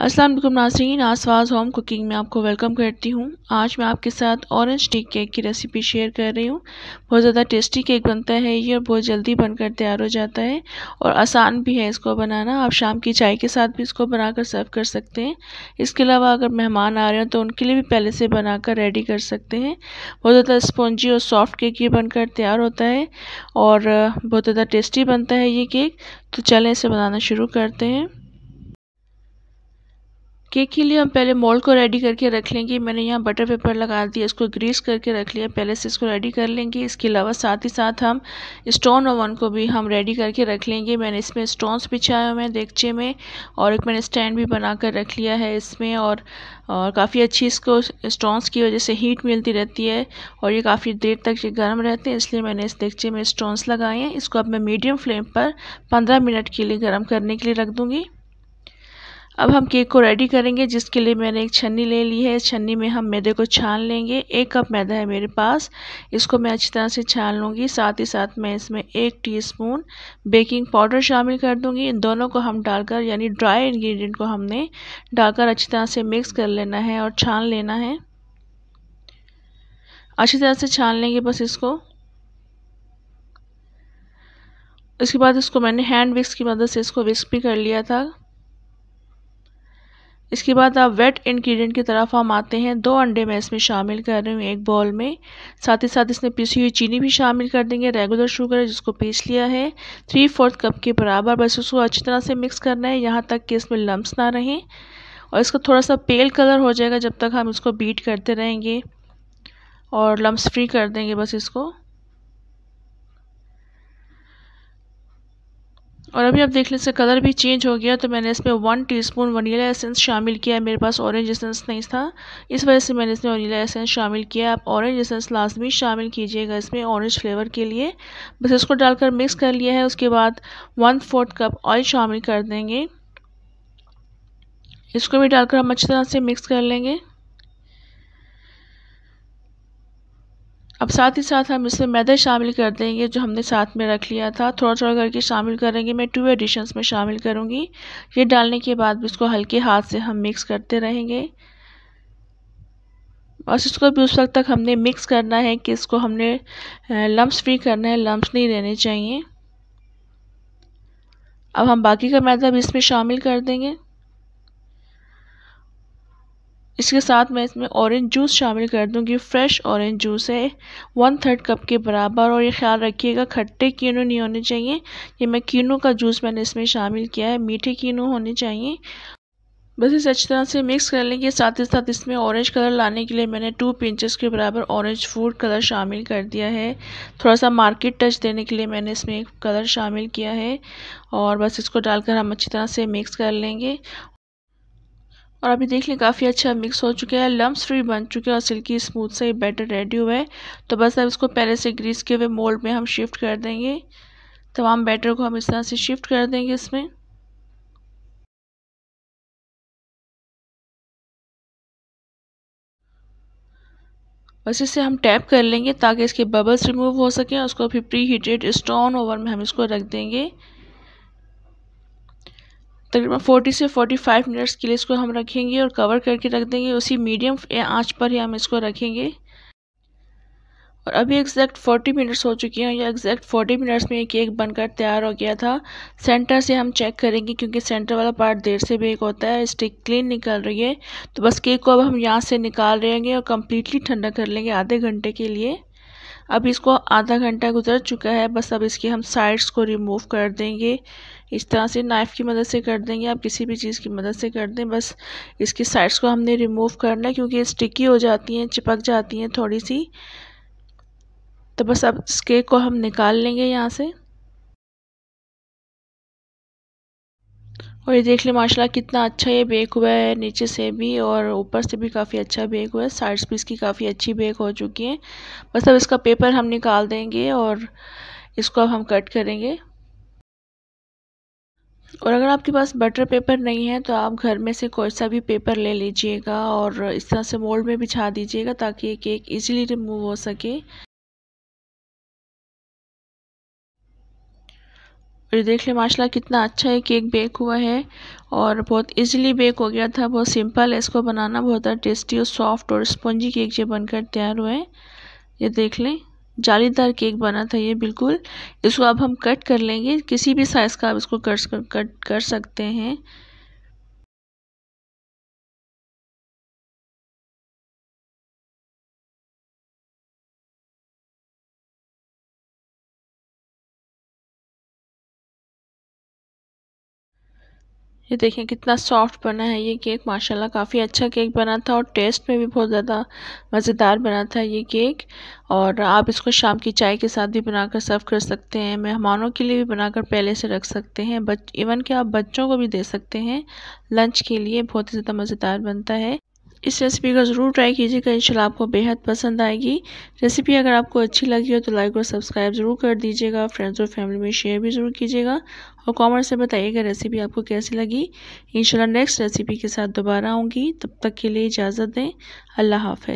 असलम नाजरीन आसवाज home cooking में आपको वेलकम करती हूँ आज मैं आपके साथ ऑरेंज टी केक की रेसिपी शेयर कर रही हूँ बहुत ज़्यादा टेस्टी केक बनता है ये और बहुत जल्दी बनकर तैयार हो जाता है और आसान भी है इसको बनाना आप शाम की चाय के साथ भी इसको बनाकर सर्व कर सकते हैं इसके अलावा अगर मेहमान आ रहे हो तो उनके लिए भी पहले से बनाकर रेडी कर सकते हैं बहुत ज़्यादा स्पॉन्जी और सॉफ्ट केक ये बनकर तैयार होता है और बहुत ज़्यादा टेस्टी बनता है ये केक तो चलें इसे बनाना शुरू करते हैं केक के लिए हम पहले मोल्ड को रेडी करके रख लेंगे मैंने यहाँ बटर पेपर लगा दिया इसको ग्रीस करके रख लिया पहले से इसको रेडी कर लेंगे इसके अलावा साथ ही साथ हम स्टोन ओवन को भी हम रेडी करके रख लेंगे मैंने इसमें स्टोन्स बिछाए हुए हैं देगचे में और एक मैंने स्टैंड भी बना कर रख लिया है इसमें और, और काफ़ी अच्छी इसको स्टोन्स की वजह से हीट मिलती रहती है और ये काफ़ी देर तक ये गर्म रहते हैं इसलिए मैंने इस देगचे में स्टोन्स लगाए हैं इसको अब मैं मीडियम फ्लेम पर पंद्रह मिनट के लिए गर्म करने के लिए रख दूँगी अब हम केक को रेडी करेंगे जिसके लिए मैंने एक छन्नी ले ली है इस छन्नी में हम मैदे को छान लेंगे एक कप मैदा है मेरे पास इसको मैं अच्छी तरह से छान लूँगी साथ ही साथ मैं इसमें एक टीस्पून बेकिंग पाउडर शामिल कर दूँगी इन दोनों को हम डालकर यानी ड्राई इन्ग्रीडियंट को हमने डालकर अच्छी तरह से मिक्स कर लेना है और छान लेना है अच्छी तरह से छान लेंगे बस इसको इसके बाद इसको मैंने हैंड विक्स की मदद से इसको विक्स भी कर लिया था इसके बाद आप वेट इन्ग्रीडियंट की तरफ हम आते हैं दो अंडे मैं इसमें शामिल कर रही हूँ एक बॉल में साथ ही साथ इसमें पीसी हुई चीनी भी शामिल कर देंगे रेगुलर शुगर है जिसको पीस लिया है थ्री फोर्थ कप के बराबर बस उसको अच्छी तरह से मिक्स करना है यहाँ तक कि इसमें लम्ब ना रहें और इसका थोड़ा सा पेल कलर हो जाएगा जब तक हम इसको बीट करते रहेंगे और लम्ब फ्री कर देंगे बस इसको और अभी आप देख लें इसका कलर भी चेंज हो गया तो मैंने इसमें वन टीस्पून वनीला एसेंस शामिल किया है मेरे पास ऑरेंज एसेंस नहीं था इस वजह से मैंने इसमें वनीला एसेंस शामिल किया आप ऑरेंज एसेंस लाजमी शामिल कीजिएगा इसमें ऑरेंज फ्लेवर के लिए बस इसको डालकर मिक्स कर लिया है उसके बाद वन फोर्थ कप ऑयल शामिल कर देंगे इसको भी डालकर हम अच्छी तरह से मिक्स कर लेंगे अब साथ ही साथ हम इसमें मैदा शामिल कर देंगे जो हमने साथ में रख लिया था थोड़ा थोड़ा करके शामिल करेंगे मैं टू एडिशन्स में शामिल करूँगी ये डालने के बाद भी इसको हल्के हाथ से हम मिक्स करते रहेंगे बस इसको भी उस वक्त तक हमने मिक्स करना है कि इसको हमने लम्ब फ्री करना है लम्ब नहीं रहने चाहिए अब हम बाकी का मैदा भी इसमें शामिल कर देंगे इसके साथ मैं इसमें ऑरेंज जूस शामिल कर दूंगी फ्रेश ऑरेंज जूस है वन थर्ड कप के बराबर और ये ख्याल रखिएगा खट्टे कीनू नहीं होने चाहिए ये मैं कीनू का जूस मैंने इसमें शामिल किया है मीठे कीनू होने चाहिए बस इसे अच्छी तरह से मिक्स कर लेंगे साथ ही साथ इसमें ऑरेंज कलर लाने के लिए मैंने टू पिंचेस के बराबर ऑरेंज फूड कलर शामिल कर दिया है थोड़ा सा मार्केट टच देने के लिए मैंने इसमें एक कलर शामिल किया है और बस इसको डालकर हम अच्छी तरह से मिक्स कर लेंगे और अभी देख लें काफ़ी अच्छा मिक्स हो चुका है लम्स फ्री बन चुके हैं और सिल्की स्मूथ से बैटर रेडी हुआ है तो बस अब इसको पहले से ग्रीस किए हुए मोल्ड में हम शिफ्ट कर देंगे तमाम बैटर को हम इस तरह से शिफ्ट कर देंगे इसमें बस इसे हम टैप कर लेंगे ताकि इसके बबल्स रिमूव हो सकें उसको फिर प्री हीटेड स्टोन ओवन में हम इसको रख देंगे तकरीबन 40 से 45 मिनट्स के लिए इसको हम रखेंगे और कवर करके रख देंगे उसी मीडियम आंच पर ही हम इसको रखेंगे और अभी एग्जैक्ट 40 मिनट्स हो चुके हैं या एग्जैक्ट 40 मिनट्स में ये केक बनकर तैयार हो गया था सेंटर से हम चेक करेंगे क्योंकि सेंटर वाला पार्ट देर से बेक होता है स्टिक क्लीन निकल रही है तो बस केक को अब हम यहाँ से निकाल रहेंगे और कम्प्लीटली ठंडा कर लेंगे आधे घंटे के लिए अब इसको आधा घंटा गुजर चुका है बस अब इसके हम साइड्स को रिमूव कर देंगे इस तरह से नाइफ़ की मदद से कर दें या आप किसी भी चीज़ की मदद से कर दें बस इसकी साइड्स को हमने रिमूव करना है क्योंकि स्टिकी हो जाती हैं चिपक जाती हैं थोड़ी सी तो बस अब इस केक को हम निकाल लेंगे यहाँ से और ये देख लें माशा कितना अच्छा ये बेक हुआ है नीचे से भी और ऊपर से भी काफ़ी अच्छा बेक हुआ है साइड्स भी इसकी काफ़ी अच्छी बेक हो चुकी हैं बस अब इसका पेपर हम निकाल देंगे और इसको अब हम कट करेंगे और अगर आपके पास बटर पेपर नहीं है तो आप घर में से कोई सा भी पेपर ले लीजिएगा और इस तरह से मोल्ड में बिछा दीजिएगा ताकि ये केक ईज़िली रिमूव हो सके और देख लें माशाला कितना अच्छा ये केक बेक हुआ है और बहुत ईज़िली बेक हो गया था बहुत सिंपल है इसको बनाना बहुत टेस्टी और सॉफ्ट और स्पंजी केक ये बनकर तैयार हुआ है ये देख लें जालीदार केक बना था ये बिल्कुल इसको अब हम कट कर लेंगे किसी भी साइज़ का आप इसको कट कर, कर सकते हैं ये देखें कितना सॉफ्ट बना है ये केक माशाल्लाह काफ़ी अच्छा केक बना था और टेस्ट में भी बहुत ज़्यादा मज़ेदार बना था ये केक और आप इसको शाम की चाय के साथ भी बनाकर सर्व कर सकते हैं मेहमानों के लिए भी बनाकर पहले से रख सकते हैं बच इवन कि आप बच्चों को भी दे सकते हैं लंच के लिए बहुत ही ज़्यादा मज़ेदार बनता है इस रेसिपी को ज़रूर ट्राई कीजिएगा इंशाल्लाह आपको बेहद पसंद आएगी रेसिपी अगर आपको अच्छी लगी हो तो लाइक और सब्सक्राइब ज़रूर कर दीजिएगा फ्रेंड्स और फैमिली में शेयर भी ज़रूर कीजिएगा और कॉमेंट से बताइएगा रेसिपी आपको कैसी लगी इनशाला नेक्स्ट रेसिपी के साथ दोबारा आऊँगी तब तक के लिए इजाज़त दें अल्लाह हाफ